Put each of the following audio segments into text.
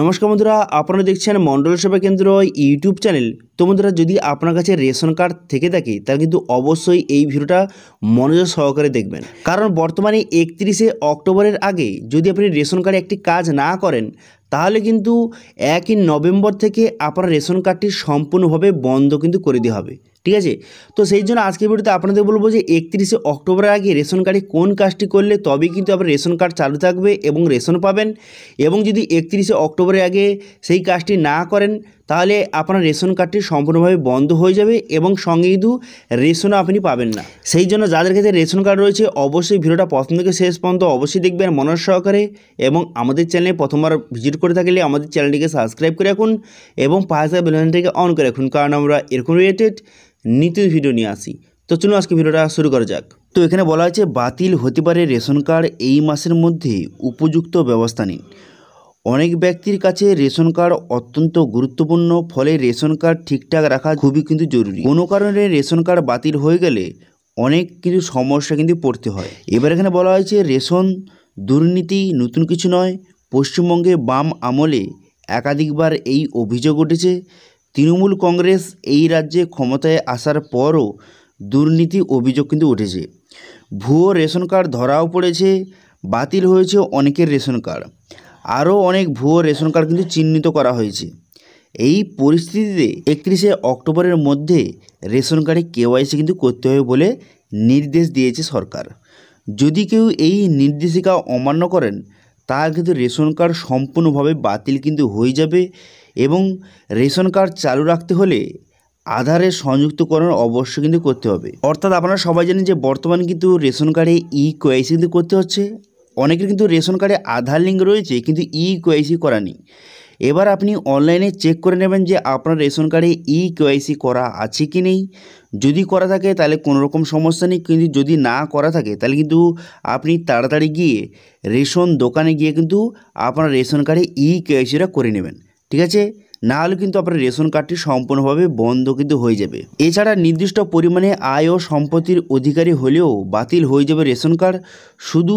নমস্কার বন্ধুরা আপনারা দেখছেন মণ্ডল সেবা কেন্দ্র ইউটিউব চ্যানেল তো বন্ধুরা যদি আপনার কাছে রেশন কার্ড থেকে থাকে তাহলে কিন্তু অবশ্যই এই ভিডিওটা মনোযোগ সহকারে দেখবেন কারণ বর্তমানে একত্রিশে অক্টোবরের আগে যদি আপনি রেশন কার্ডে একটি কাজ না করেন তাহলে কিন্তু একই নভেম্বর থেকে আপনার রেশন কার্ডটি সম্পূর্ণভাবে বন্ধ কিন্তু করে দেওয়া হবে ঠিক আছে তো সেই জন্য আজকের ভিডিওতে আপনাদের বলবো যে একত্রিশে অক্টোবরের আগে রেশন কার্ডে কোন কাজটি করলে তবেই কিন্তু আপনার রেশন কার্ড চালু থাকবে এবং রেশন পাবেন এবং যদি একত্রিশে অক্টোবরের আগে সেই কাজটি না করেন তাহলে আপনার রেশন কার্ডটি সম্পূর্ণভাবে বন্ধ হয়ে যাবে এবং সঙ্গে কিন্তু রেশনও আপনি পাবেন না সেই জন্য যাদের ক্ষেত্রে রেশন কার্ড রয়েছে অবশ্যই ভিডিওটা প্রথম থেকে শেষ পর্যন্ত অবশ্যই দেখবেন মনোজ সহকারে এবং আমাদের চ্যানেলে প্রথমবার ভিজিট করে থাকলে আমাদের চ্যানেলটিকে সাবস্ক্রাইব করে রাখুন এবং পাশে বেলনটিকে অন করে রাখুন কারণ আমরা এরকম রিলেটেড নিত্য ভিডিও নিয়ে আসি তো চলুন আজকে ভিডিওটা শুরু করা যাক তো এখানে বলা হয়েছে বাতিল হতে পারে রেশন কার্ড এই মাসের মধ্যে উপযুক্ত ব্যবস্থা নিন অনেক ব্যক্তির কাছে রেশন কার্ড অত্যন্ত গুরুত্বপূর্ণ ফলে রেশন কার্ড ঠিকঠাক রাখা খুবই কিন্তু জরুরি কোনো কারণে রেশন কার্ড বাতিল হয়ে গেলে অনেক কিছু সমস্যা কিন্তু পড়তে হয় এবার এখানে বলা হয়েছে রেশন দুর্নীতি নতুন কিছু নয় পশ্চিমবঙ্গে বাম আমলে একাধিকবার এই অভিযোগ উঠেছে তৃণমূল কংগ্রেস এই রাজ্যে ক্ষমতায় আসার পরও দুর্নীতি অভিযোগ কিন্তু উঠেছে ভুয়ো রেশন কার্ড ধরাও পড়েছে বাতিল হয়েছে অনেকের রেশন কার্ড আরও অনেক ভুয়ো রেশন কার্ড কিন্তু চিহ্নিত করা হয়েছে এই পরিস্থিতিতে একত্রিশে অক্টোবরের মধ্যে রেশন কার্ডে কেওয়াইসি কিন্তু করতে হবে বলে নির্দেশ দিয়েছে সরকার যদি কেউ এই নির্দেশিকা অমান্য করেন তার কিন্তু রেশন কার্ড সম্পূর্ণভাবে বাতিল কিন্তু হয়ে যাবে এবং রেশন কার্ড চালু রাখতে হলে আধারে সংযুক্তকরণ অবশ্যই কিন্তু করতে হবে অর্থাৎ আপনারা সবাই জানেন যে বর্তমান কিন্তু রেশন কার্ডে ই কোয়াইসি কিন্তু করতে হচ্ছে অনেকের কিন্তু রেশন কার্ডে আধার লিঙ্ক রয়েছে কিন্তু ই কেওয়াইসি করা নেই এবার আপনি অনলাইনে চেক করে নেবেন যে আপনার রেশন কার্ডে ই কেওয়াইসি করা আছে কি নেই যদি করা থাকে তাহলে কোনো রকম সমস্যা নেই কিন্তু যদি না করা থাকে তাহলে কিন্তু আপনি তাড়াতাড়ি গিয়ে রেশন দোকানে গিয়ে কিন্তু আপনার রেশন কার্ডে ই কেওয়াইসিটা করে নেবেন ঠিক আছে না হলে কিন্তু আপনার রেশন কার্ডটি সম্পূর্ণভাবে বন্ধ কিন্তু হয়ে যাবে এছাড়া নির্দিষ্ট পরিমাণে আয় ও সম্পত্তির অধিকারী হলেও বাতিল হয়ে যাবে রেশন কার্ড শুধু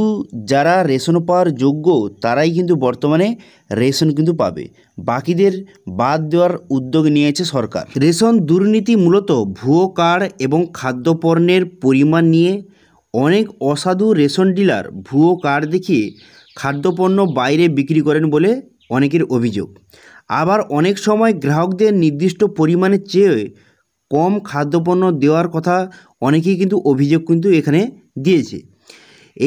যারা রেশন পাওয়ার যোগ্য তারাই কিন্তু বর্তমানে রেশন কিন্তু পাবে বাকিদের বাদ দেওয়ার উদ্যোগ নিয়েছে সরকার রেশন দুর্নীতি মূলত ভুয়ো কার্ড এবং খাদ্যপণ্যের পরিমাণ নিয়ে অনেক অসাধু রেশন ডিলার ভুয়ো কার্ড দেখিয়ে খাদ্যপণ্য বাইরে বিক্রি করেন বলে অনেকের অভিযোগ আবার অনেক সময় গ্রাহকদের নির্দিষ্ট পরিমাণের চেয়ে কম খাদ্যপণ্য দেওয়ার কথা অনেকেই কিন্তু অভিযোগ কিন্তু এখানে দিয়েছে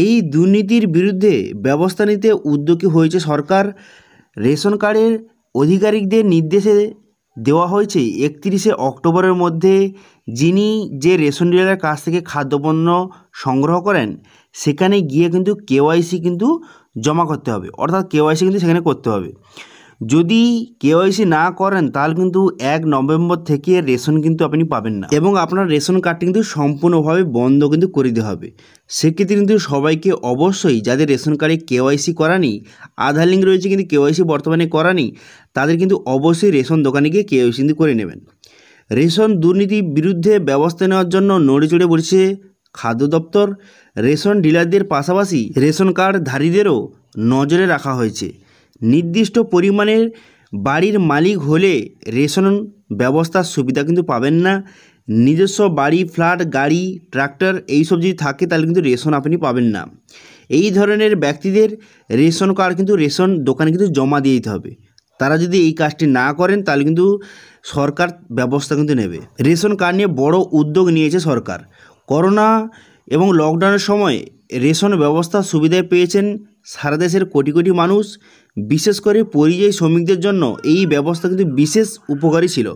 এই দুর্নীতির বিরুদ্ধে ব্যবস্থা নিতে উদ্যোগী হয়েছে সরকার রেশন কার্ডের অধিকারিকদের নির্দেশে দেওয়া হয়েছে একত্রিশে অক্টোবরের মধ্যে যিনি যে রেশন ডিলারের কাছ থেকে খাদ্যপণ্য সংগ্রহ করেন সেখানে গিয়ে কিন্তু কেওয়াইসি কিন্তু জমা করতে হবে অর্থাৎ কেওয়াইসি কিন্তু সেখানে করতে হবে যদি কেওয়াইসি না করেন তাহলে কিন্তু এক নভেম্বর থেকে রেশন কিন্তু আপনি পাবেন না এবং আপনার রেশন কার্ডটি কিন্তু সম্পূর্ণভাবে বন্ধ কিন্তু করে দিতে হবে সেক্ষেত্রে কিন্তু সবাইকে অবশ্যই যাদের রেশন কার্ডে কেওয়াইসি করা নেই আধার লিঙ্ক রয়েছে কিন্তু কেওয়াইসি বর্তমানে করানি তাদের কিন্তু অবশ্যই রেশন দোকানে গিয়ে কেওয়াইসি কিন্তু করে নেবেন রেশন দুর্নীতির বিরুদ্ধে ব্যবস্থা নেওয়ার জন্য নড়ে চড়ে পড়েছে খাদ্য দপ্তর রেশন ডিলারদের পাশাপাশি রেশন কার্ডধারীদেরও নজরে রাখা হয়েছে নির্দিষ্ট পরিমাণের বাড়ির মালিক হলে রেশন ব্যবস্থার সুবিধা কিন্তু পাবেন না নিজস্ব বাড়ি ফ্ল্যাট গাড়ি ট্রাক্টর এইসব যদি থাকে তাহলে কিন্তু রেশন আপনি পাবেন না এই ধরনের ব্যক্তিদের রেশন কার্ড কিন্তু রেশন দোকানে কিন্তু জমা দিয়ে দিতে হবে তারা যদি এই কাজটি না করেন তাহলে কিন্তু সরকার ব্যবস্থা কিন্তু নেবে রেশন কার্ড নিয়ে বড় উদ্যোগ নিয়েছে সরকার করোনা এবং লকডাউনের সময় রেশন ব্যবস্থা সুবিধা পেয়েছেন সারা দেশের কোটি কোটি মানুষ বিশেষ করে পরিযায়ী শ্রমিকদের জন্য এই ব্যবস্থা কিন্তু বিশেষ উপকারী ছিল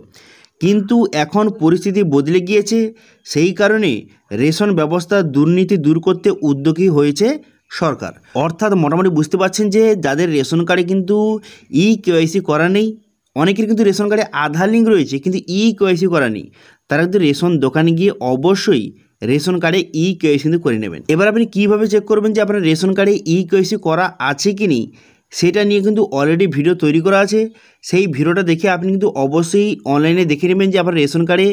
কিন্তু এখন পরিস্থিতি বদলে গিয়েছে সেই কারণে রেশন ব্যবস্থা দুর্নীতি দূর করতে উদ্যোগী হয়েছে সরকার অর্থাৎ মোটামুটি বুঝতে পারছেন যে যাদের রেশন কার্ডে কিন্তু ই কেওয়াইসি করা নেই অনেকের কিন্তু রেশন কার্ডে আধার লিঙ্ক রয়েছে কিন্তু ই কেওয়াইসি করা নেই তারা কিন্তু রেশন দোকানে গিয়ে অবশ্যই রেশন কার্ডে ই কিন্তু করে নেবেন এবার আপনি কীভাবে চেক করবেন যে আপনার রেশন কার্ডে ই কেওয়াইসি করা আছে কি নেই সেটা নিয়ে কিন্তু অলরেডি ভিডিও তৈরি করা আছে সেই ভিডিওটা দেখে আপনি কিন্তু অবশ্যই অনলাইনে দেখে নেবেন যে আপনার রেশন কার্ডে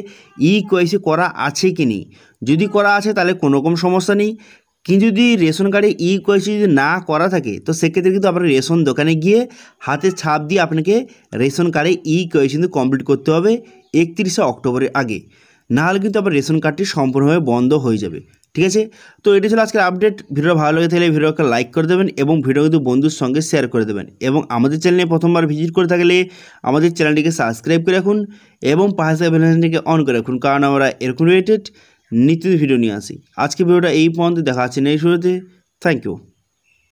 ই কেওয়াইসি করা আছে কি নেই যদি করা আছে তাহলে কোনো রকম সমস্যা নেই কিন্তু যদি রেশন কার্ডে ই কেওয়াইসি যদি না করা থাকে তো সেক্ষেত্রে কিন্তু আপনার রেশন দোকানে গিয়ে হাতে ছাপ দিয়ে আপনাকে রেশন কার্ডে ই কেওয়াইসি কিন্তু কমপ্লিট করতে হবে একত্রিশে অক্টোবরের আগে না হলে কিন্তু আবার রেশন কার্ডটি সম্পূর্ণভাবে বন্ধ হয়ে যাবে ঠিক আছে তো এটি ছিল আজকের আপডেট ভিডিও ভালো লেগে থাকলে ভিডিওকে লাইক করে দেবেন এবং ভিডিও কিন্তু বন্ধুর সঙ্গে শেয়ার করে দেবেন এবং আমাদের চ্যানেলে প্রথমবার ভিজিট করে থাকলে আমাদের চ্যানেলটিকে সাবস্ক্রাইব করে রাখুন এবং পাশে বেলাইনটিকে অন করে রাখুন কারণ আমরা এরকম রিলেটেড নিত্য ভিডিও নিয়ে আসি আজকে ভিডিওটা এই পর্যন্ত দেখা না এই শুরুতে থ্যাংক ইউ